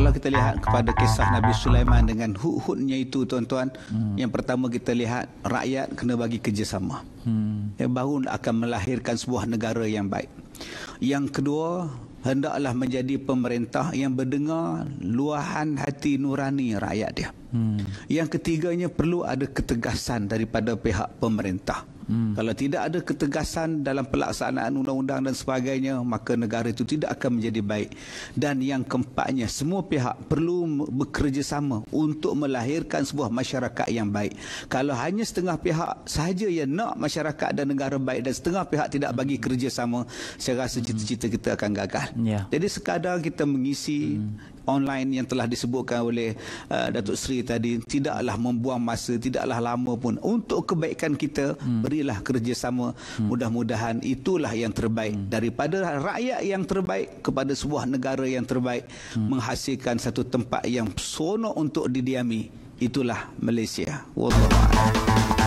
kalau kita lihat kepada kisah Nabi Sulaiman dengan hud-hudnya itu tuan-tuan hmm. yang pertama kita lihat rakyat kena bagi kerjasama hmm. yang baru akan melahirkan sebuah negara yang baik yang kedua hendaklah menjadi pemerintah yang berdengar luahan hati nurani rakyat dia hmm. yang ketiganya perlu ada ketegasan daripada pihak pemerintah Hmm. Kalau tidak ada ketegasan dalam pelaksanaan undang-undang dan sebagainya, maka negara itu tidak akan menjadi baik. Dan yang keempatnya, semua pihak perlu bekerjasama untuk melahirkan sebuah masyarakat yang baik. Kalau hanya setengah pihak sahaja yang nak masyarakat dan negara baik dan setengah pihak tidak bagi kerjasama, saya rasa cita-cita kita akan gagal. Yeah. Jadi sekadar kita mengisi hmm online yang telah disebutkan oleh uh, Datuk Seri tadi tidaklah membuang masa tidaklah lama pun untuk kebaikan kita hmm. berilah kerjasama hmm. mudah-mudahan itulah yang terbaik hmm. daripada rakyat yang terbaik kepada sebuah negara yang terbaik hmm. menghasilkan satu tempat yang seronok untuk didiami itulah Malaysia wallahualam